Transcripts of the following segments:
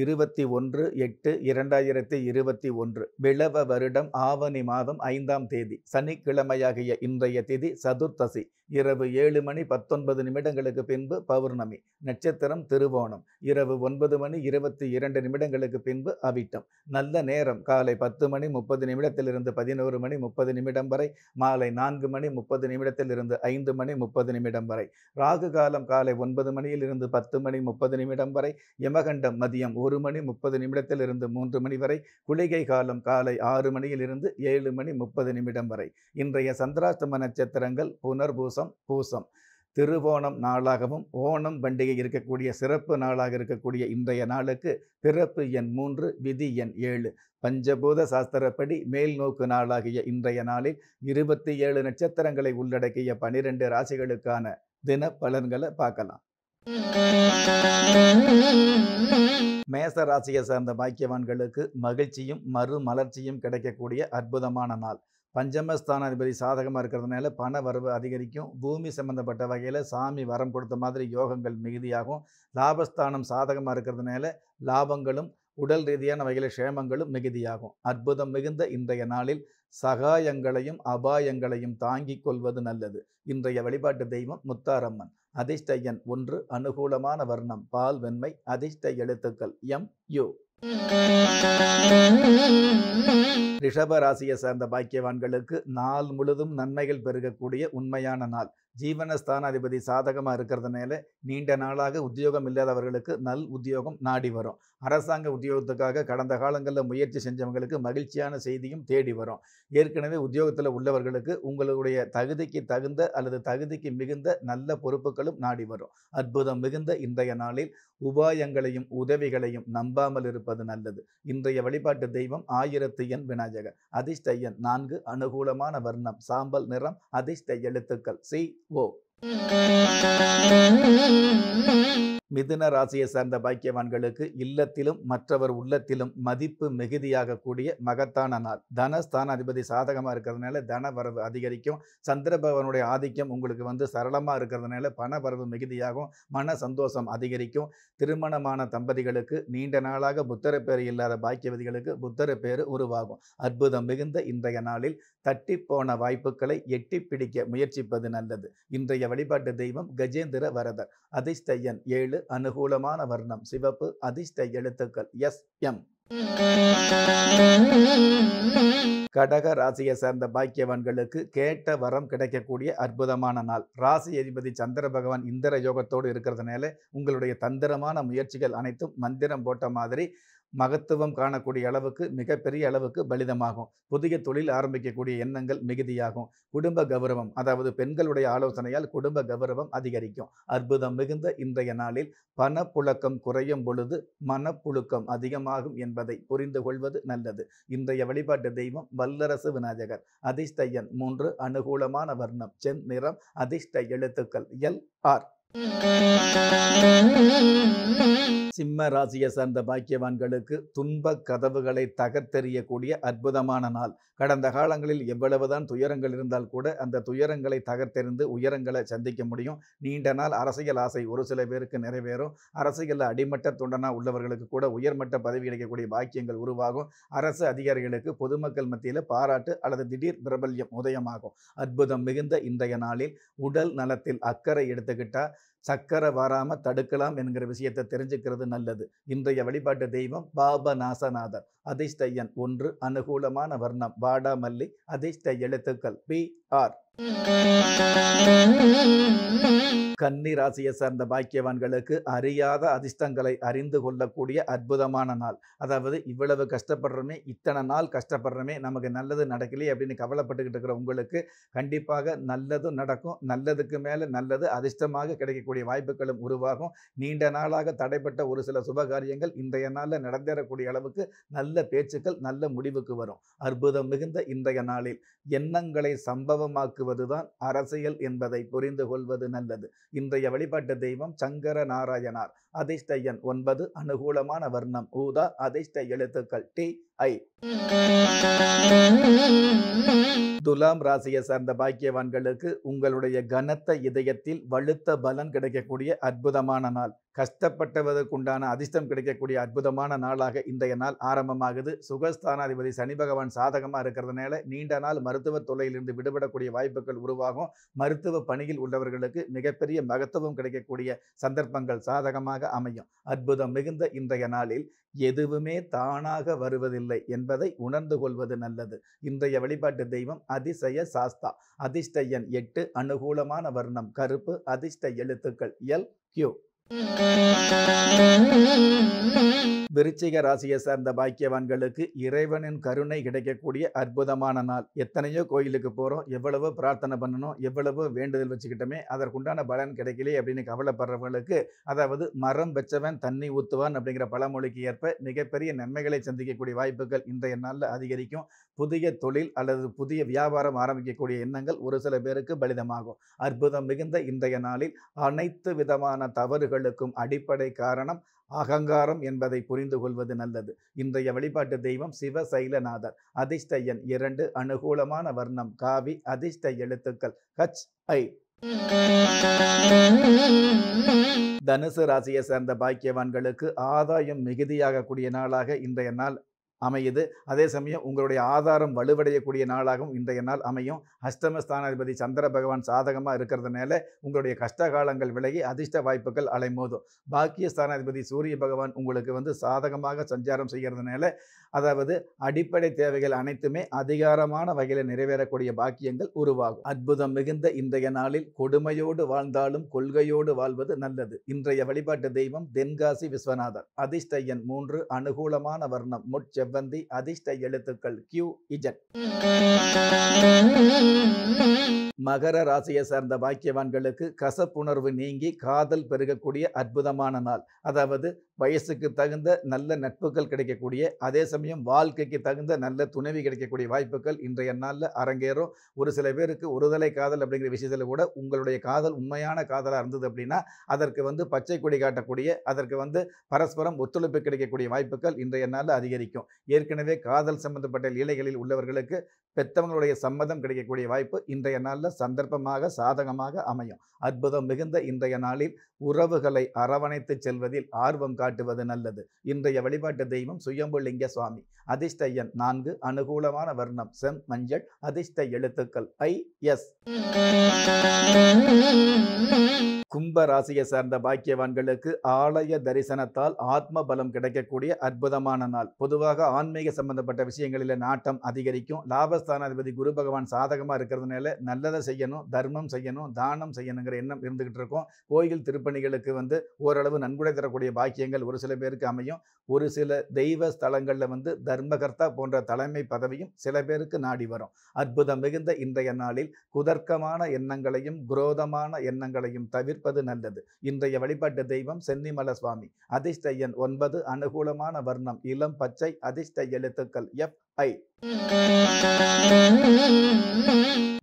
இருபத்தி ஒன்று எட்டு இரண்டாயிரத்தி இருபத்தி ஒன்று விளவ வருடம் ஆவணி மாதம் ஐந்தாம் தேதி சனிக்கிழமையாகிய இன்றைய திதி சதுர்த்தசி இரவு ஏழு மணி பத்தொன்பது நிமிடங்களுக்கு பின்பு பௌர்ணமி நட்சத்திரம் திருவோணம் இரவு ஒன்பது மணி இருபத்தி இரண்டு நிமிடங்களுக்கு பின்பு அவிட்டம் நல்ல நேரம் காலை பத்து மணி முப்பது நிமிடத்திலிருந்து பதினோரு மணி முப்பது நிமிடம் வரை மாலை நான்கு மணி முப்பது நிமிடத்திலிருந்து ஐந்து மணி முப்பது நிமிடம் வரை ராகு காலம் காலை ஒன்பது மணியிலிருந்து பத்து மணி முப்பது நிமிடம் வரை யமகண்டம் மதியம் ஒரு மணி முப்பது நிமிடத்தில் இருந்து மூன்று மணி வரை குளிகை காலம் காலை ஆறு மணியில் இருந்து ஏழு மணி முப்பது நிமிடம் வரை இன்றைய சந்திராஷ்டம நட்சத்திரங்கள் புனர்பூசம் பூசம் திருவோணம் நாளாகவும் ஓணம் பண்டிகை இருக்கக்கூடிய சிறப்பு நாளாக இருக்கக்கூடிய இன்றைய நாளுக்கு பிறப்பு எண் மூன்று விதி எண் ஏழு பஞ்சபூத சாஸ்திரப்படி மேல் நோக்கு நாளாகிய இன்றைய நாளில் இருபத்தி ஏழு நட்சத்திரங்களை உள்ளடக்கிய பனிரெண்டு ராசிகளுக்கான தின பலன்களை பார்க்கலாம் மேச ராசியை சார்ந்த பாக்கியவான்களுக்கு மகிழ்ச்சியும் மறு மலர்ச்சியும் கிடைக்கக்கூடிய அற்புதமான நாள் பஞ்சமஸ்தான அதிபதி சாதகமாக இருக்கிறதுனால பண வரவு அதிகரிக்கும் பூமி சம்பந்தப்பட்ட வகையில் சாமி வரம் கொடுத்த மாதிரி யோகங்கள் மிகுதியாகும் லாபஸ்தானம் சாதகமாக இருக்கிறதுனால லாபங்களும் உடல் ரீதியான வகையில் சேமங்களும் மிகுதியாகும் அற்புதம் மிகுந்த இன்றைய நாளில் சகாயங்களையும் அபாயங்களையும் தாங்கிக் கொள்வது நல்லது இன்றைய வழிபாட்டு தெய்வம் முத்தாரம்மன் அதிர்ஷ்ட எண் ஒன்று அனுகூலமான வர்ணம் பால் வெண்மை அதிர்ஷ்ட எழுத்துக்கள் எம் யு ரிஷப ராசியை சேர்ந்த பாக்கியவான்களுக்கு நாள் முழுதும் நன்மைகள் பெருகக்கூடிய உண்மையான நாள் ஜீவனஸ்தானாதிபதி சாதகமாக இருக்கிறதுனால நீண்ட நாளாக உத்தியோகம் இல்லாதவர்களுக்கு நல் உத்தியோகம் நாடி வரும் அரசாங்க உத்தியோகத்துக்காக கடந்த காலங்களில் முயற்சி செஞ்சவங்களுக்கு மகிழ்ச்சியான செய்தியும் தேடி வரும் ஏற்கனவே உத்தியோகத்தில் உள்ளவர்களுக்கு உங்களுடைய தகுதிக்கு தகுந்த அல்லது தகுதிக்கு மிகுந்த நல்ல பொறுப்புகளும் நாடி வரும் அற்புதம் மிகுந்த இன்றைய நாளில் உபாயங்களையும் உதவிகளையும் நம்பாமல் இருப்பது நல்லது இன்றைய வழிபாட்டு தெய்வம் ஆயிரத்து எண் விநாயகர் அதிர்ஷ்ட எண் நான்கு அனுகூலமான வர்ணம் சாம்பல் நிறம் அதிர்ஷ்ட எழுத்துக்கள் சி ஓ மிதுன ராசியை சார்ந்த பாக்கியவான்களுக்கு இல்லத்திலும் மற்றவர் உள்ளத்திலும் மதிப்பு மிகுதியாக கூடிய மகத்தான நாள் தனஸ்தான அதிபதி சாதகமாக இருக்கிறதுனால தன வரவு அதிகரிக்கும் சந்திர பகவனுடைய ஆதிக்கம் உங்களுக்கு வந்து சரளமாக இருக்கிறதுனால பண வரவு மிகுதியாகும் மன சந்தோஷம் அதிகரிக்கும் திருமணமான தம்பதிகளுக்கு நீண்ட நாளாக புத்தர பேர் இல்லாத பாக்கியவதிகளுக்கு புத்தர பேர் உருவாகும் அற்புதம் மிகுந்த இன்றைய நாளில் தட்டிப்போன வாய்ப்புகளை எட்டி பிடிக்க முயற்சிப்பது நல்லது இன்றைய வழிபாட்டு தெய்வம் கஜேந்திர வரதர் அதிஷ்டையன் ஏழு வீடு அனுகூலமான வர்ணம் சிவப்பு அதிர்ஷ்ட எழுத்துக்கள் எஸ் எம் கடக ராசியை சேர்ந்த பாக்கியவான்களுக்கு கேட்ட வரம் கிடைக்கக்கூடிய அற்புதமான நாள் ராசி அதிபதி சந்திர பகவான் இந்திர யோகத்தோடு இருக்கிறதுனால உங்களுடைய தந்திரமான முயற்சிகள் அனைத்தும் மந்திரம் போட்ட மாதிரி மகத்துவம் காணக்கூடிய அளவுக்கு மிகப்பெரிய அளவுக்கு பலிதமாகும் புதிய தொழில் ஆரம்பிக்கக்கூடிய எண்ணங்கள் மிகுதியாகும் குடும்ப கௌரவம் அதாவது பெண்களுடைய ஆலோசனையால் குடும்ப கௌரவம் அதிகரிக்கும் அற்புதம் மிகுந்த இன்றைய நாளில் பணப்புழக்கம் குறையும் பொழுது மனப்புழுக்கம் அதிகமாகும் என்பதை புரிந்து கொள்வது நல்லது இன்றைய வழிபாட்டு தெய்வம் வல்லரசு விநாயகர் அதிர்ஷ்ட எண் மூன்று அனுகூலமான வர்ணம் சென் நிறம் அதிர்ஷ்ட எழுத்துக்கள் எல் ஆர் சிம்ம ராசியை சார்ந்த பாக்கியவான்களுக்கு துன்ப கதவுகளை தகர்த்தெறியக்கூடிய அற்புதமான நாள் கடந்த காலங்களில் எவ்வளவுதான் துயரங்கள் இருந்தால் கூட அந்த துயரங்களை தகர்த்தெறிந்து உயரங்களை சந்திக்க முடியும் நீண்ட நாள் அரசியல் ஆசை ஒரு சில பேருக்கு நிறைவேறும் அரசியலில் அடிமட்ட தொண்டனாக உள்ளவர்களுக்கு கூட உயர்மட்ட பதவி கிடைக்கக்கூடிய பாக்கியங்கள் உருவாகும் அரசு அதிகாரிகளுக்கு பொதுமக்கள் மத்தியில் பாராட்டு அல்லது திடீர் பிரபல்யம் உதயமாகும் அற்புதம் மிகுந்த இன்றைய நாளில் உடல் நலத்தில் அக்கறை எடுத்துக்கிட்டால் சக்கரை வராமல் தடுக்கலாம் என்கிற விஷயத்தை தெரிஞ்சுக்கிறது நல்லது இன்றைய வழிபாட்டு தெய்வம் பாப நாசநாதர் அதிர்ஷ்ட எண் ஒன்று அனுகூலமான வர்ணம் வாடாமல்லி அதிர்ஷ்ட எழுத்துக்கள் பி ஆர் கன்னி ராசியை சார்ந்த பாக்கியவான்களுக்கு அறியாத அதிர்ஷ்டங்களை அறிந்து கொள்ளக்கூடிய அற்புதமான நாள் அதாவது இவ்வளவு கஷ்டப்படுறோமே இத்தனை நாள் கஷ்டப்படுறோமே நமக்கு நல்லது நடக்கலையே அப்படின்னு கவலைப்பட்டுக்கிட்டு இருக்கிற உங்களுக்கு கண்டிப்பாக நல்லதும் நடக்கும் நல்லதுக்கு மேலே நல்லது அதிர்ஷ்டமாக கிடைக்கக்கூடிய வாய்ப்புகளும் உருவாகும் நீண்ட நாளாக தடைப்பட்ட ஒரு சில சுபகாரியங்கள் இன்றைய நாளில் நடந்தேறக்கூடிய அளவுக்கு நல்ல பேச்சுக்கள் நல்ல முடிவுக்கு வரும் அற்புதம் மிகுந்த இன்றைய நாளில் எண்ணங்களை சம்பவமாக்குவது பயன்படுத்துவதுதான் அரசியல் என்பதை புரிந்து கொள்வது நல்லது இன்றைய வழிபாட்டு தெய்வம் சங்கர நாராயணார் அதிர்ஷ்ட எண் ஒன்பது அனுகூலமான வர்ணம் ஊதா அதிர்ஷ்ட எழுத்துக்கள் டி ஐ துலாம் ராசியை சார்ந்த பாக்கியவான்களுக்கு உங்களுடைய கனத்த இதயத்தில் வலுத்த பலன் கிடைக்கக்கூடிய அற்புதமான நாள் கஷ்டப்பட்டவதற்குண்டான அதிர்ஷ்டம் கிடைக்கக்கூடிய அற்புதமான நாளாக இன்றைய நாள் ஆரம்பமாகுது சுகஸ்தானாதிபதி சனி பகவான் சாதகமாக இருக்கிறதுனால நீண்ட நாள் மருத்துவ தொலையிலிருந்து விடுபடக்கூடிய வாய்ப்புகள் உருவாகும் மருத்துவ பணியில் உள்ளவர்களுக்கு மிகப்பெரிய மகத்துவம் கிடைக்கக்கூடிய சந்தர்ப்பங்கள் சாதகமாக அமையும் அற்புதம் மிகுந்த இன்றைய நாளில் எதுவுமே தானாக வருவதில்லை இல்லை என்பதை உணர்ந்து கொள்வது நல்லது இன்றைய வழிபாட்டு தெய்வம் அதிசய சாஸ்தா அதிர்ஷ்ட எண் எட்டு அனுகூலமான வர்ணம் கருப்பு அதிர்ஷ்ட எழுத்துக்கள் எல் கியூ விருச்சிக ராசியை சார்ந்த பாக்கியவான்களுக்கு இறைவனின் கருணை கிடைக்கக்கூடிய அற்புதமான நாள் எத்தனையோ கோயிலுக்கு போகிறோம் எவ்வளவோ பிரார்த்தனை பண்ணணும் எவ்வளவோ வேண்டுதல் வச்சுக்கிட்டோமே அதற்குண்டான பலன் கிடைக்கலையே அப்படின்னு கவலைப்படுறவங்களுக்கு அதாவது மரம் வச்சவன் தண்ணி ஊத்துவான் அப்படிங்கிற பழமொழிக்கு ஏற்ப மிகப்பெரிய நன்மைகளை சந்திக்கக்கூடிய வாய்ப்புகள் இன்றைய நாளில் அதிகரிக்கும் புதிய தொழில் அல்லது புதிய வியாபாரம் ஆரம்பிக்கக்கூடிய எண்ணங்கள் ஒரு சில பேருக்கு பலிதமாகும் அற்புதம் மிகுந்த இன்றைய நாளில் அனைத்து விதமான தவறுகளுக்கும் அடிப்படை காரணம் அகங்காரம் என்பதை புரிந்து கொள்வது நல்லது இன்றைய வழிபாட்டு தெய்வம் சிவசைலநாதர் அதிர்ஷ்ட எண் இரண்டு அனுகூலமான வர்ணம் காவி அதிர்ஷ்ட எழுத்துக்கள் ஹச் ஐ தனுசு ராசியை சேர்ந்த பாக்கியவான்களுக்கு ஆதாயம் மிகுதியாக கூடிய நாளாக இன்றைய நாள் அமையுது அதே சமயம் உங்களுடைய ஆதாரம் வலுவடையக்கூடிய நாளாகவும் இன்றைய நாள் அமையும் அஷ்டமஸ்தானாதிபதி சந்திர பகவான் சாதகமாக இருக்கிறதுனால உங்களுடைய கஷ்ட காலங்கள் விலகி அதிர்ஷ்ட வாய்ப்புகள் அலைமோதும் பாக்கிய ஸ்தானாதிபதி சூரிய பகவான் உங்களுக்கு வந்து சாதகமாக சஞ்சாரம் செய்கிறதுனால அதாவது அடிப்படை தேவைகள் அனைத்துமே அதிகாரமான வகையில் நிறைவேறக்கூடிய பாக்கியங்கள் உருவாகும் அற்புதம் மிகுந்த இன்றைய நாளில் கொடுமையோடு வாழ்ந்தாலும் கொள்கையோடு வாழ்வது நல்லது இன்றைய வழிபாட்டு தெய்வம் தென்காசி விஸ்வநாதர் அதிர்ஷ்ட எண் மூன்று அனுகூலமான வர்ணம் முட்செவ செவ்வந்தி அதிர்ஷ்ட எழுத்துக்கள் கியூ இஜட் மகர ராசியை சார்ந்த பாக்கியவான்களுக்கு கசப்புணர்வு நீங்கி காதல் பெருகக்கூடிய அற்புதமான நாள் அதாவது வயசுக்கு தகுந்த நல்ல நட்புகள் கிடைக்கக்கூடிய அதே சமயம் வாழ்க்கைக்கு தகுந்த நல்ல துணைவி கிடைக்கக்கூடிய வாய்ப்புகள் இன்றைய நாளில் அரங்கேறும் ஒரு சில பேருக்கு ஒருதலை காதல் அப்படிங்கிற விஷயத்தில் கூட உங்களுடைய காதல் உண்மையான காதலாக இருந்தது அப்படின்னா அதற்கு வந்து பச்சை கொடி காட்டக்கூடிய அதற்கு வந்து பரஸ்பரம் ஒத்துழைப்பு கிடைக்கக்கூடிய வாய்ப்புகள் இன்றைய நாளில் அதிகரிக்கும் ஏற்கனவே காதல் சம்பந்தப்பட்ட லீலைகளில் உள்ளவர்களுக்கு பெத்தவங்களுடைய சம்மதம் கிடைக்கக்கூடிய வாய்ப்பு இன்றைய நாளில் சந்தர்ப்பமாக சாதகமாக அமையும் அற்புதம் மிகுந்த இன்றைய நாளில் உறவுகளை அரவணைத்து செல்வதில் ஆர்வம் காட்டுவது நல்லது இன்றைய வழிபாட்டு தெய்வம் சுயம்புலிங்க சுவாமி அதிர்ஷ்ட எண் நான்கு அனுகூலமான வர்ணம் செம் மஞ்சள் அதிர்ஷ்ட எழுத்துக்கள் ஐ எஸ் கும்ப ராசியை சார்ந்த பாக்கியவான்களுக்கு ஆலய தரிசனத்தால் ஆத்ம பலம் கிடைக்கக்கூடிய அற்புதமான நாள் பொதுவாக ஆன்மீக சம்பந்தப்பட்ட விஷயங்களில் நாட்டம் அதிகரிக்கும் லாபஸ்தானாதிபதி குரு பகவான் சாதகமாக இருக்கிறதுனால நல்லதை செய்யணும் தர்மம் செய்யணும் தானம் செய்யணுங்கிற எண்ணம் இருந்துகிட்டு இருக்கும் கோயில் திருப்பணிகளுக்கு வந்து ஓரளவு நன்கொடை தரக்கூடிய பாக்கியங்கள் ஒரு சில பேருக்கு அமையும் ஒரு சில தெய்வ ஸ்தலங்களில் வந்து தர்மகர்த்தா போன்ற தலைமை பதவியும் சில பேருக்கு நாடி வரும் அற்புதம் மிகுந்த இன்றைய நாளில் குதர்க்கமான எண்ணங்களையும் குரோதமான எண்ணங்களையும் தவிர்ப்பது நல்லது இன்றைய வழிபாட்டு தெய்வம் சென்னிமல சுவாமி அதிர்ஷ்ட எண் ஒன்பது அனுகூலமான வர்ணம் இளம் பச்சை அதிர்ஷ்ட எழுத்துக்கள் எஃப் ஐ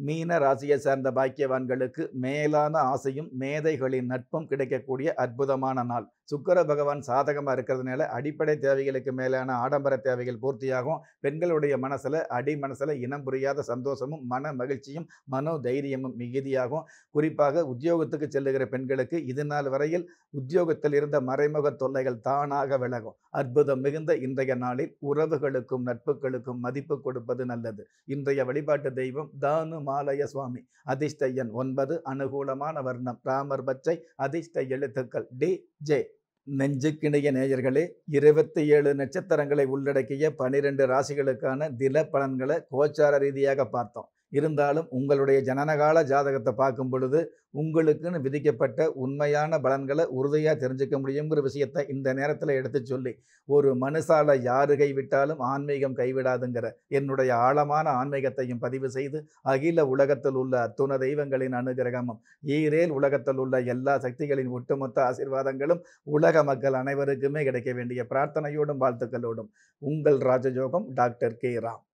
மீன ராசியை சார்ந்த பாக்கியவான்களுக்கு மேலான ஆசையும் மேதைகளின் நட்பும் கிடைக்கக்கூடிய அற்புதமான நாள் சுக்கர பகவான் சாதகமாக இருக்கிறதுனால அடிப்படை தேவைகளுக்கு மேலான ஆடம்பர தேவைகள் பூர்த்தியாகும் பெண்களுடைய மனசில் அடி மனசில் இனம் புரியாத சந்தோஷமும் மன மகிழ்ச்சியும் மனோ தைரியமும் மிகுதியாகும் குறிப்பாக உத்தியோகத்துக்கு செல்லுகிற பெண்களுக்கு இது நாள் வரையில் உத்தியோகத்தில் இருந்த மறைமுக தொல்லைகள் தானாக விலகும் அற்புதம் மிகுந்த இன்றைய நாளில் உறவுகளுக்கும் நட்புகளுக்கும் தெய்வங்களுக்கும் மதிப்பு கொடுப்பது நல்லது இன்றைய வழிபாட்டு தெய்வம் தானு மாலய சுவாமி அதிர்ஷ்ட எண் ஒன்பது அனுகூலமான வர்ணம் ராமர் பச்சை அதிர்ஷ்ட எழுத்துக்கள் டி ஜே நெஞ்சுக்கிணைய நேயர்களே இருபத்தி ஏழு நட்சத்திரங்களை உள்ளடக்கிய பனிரெண்டு ராசிகளுக்கான தின பலன்களை கோச்சார ரீதியாக பார்த்தோம் இருந்தாலும் உங்களுடைய ஜனனகால ஜாதகத்தை பார்க்கும் பொழுது உங்களுக்குன்னு விதிக்கப்பட்ட உண்மையான பலன்களை உறுதியாக தெரிஞ்சுக்க முடியுங்கிற விஷயத்தை இந்த நேரத்தில் எடுத்து சொல்லி ஒரு மனுஷால யாரு கைவிட்டாலும் ஆன்மீகம் கைவிடாதுங்கிற என்னுடைய ஆழமான ஆன்மீகத்தையும் பதிவு செய்து அகில உலகத்தில் உள்ள அத்துண தெய்வங்களின் அனுகிரகமும் ஈரேல் உலகத்தில் உள்ள எல்லா சக்திகளின் ஒட்டுமொத்த ஆசீர்வாதங்களும் உலக மக்கள் அனைவருக்குமே கிடைக்க வேண்டிய பிரார்த்தனையோடும் வாழ்த்துக்களோடும் உங்கள் ராஜயோகம் டாக்டர் கே ராம்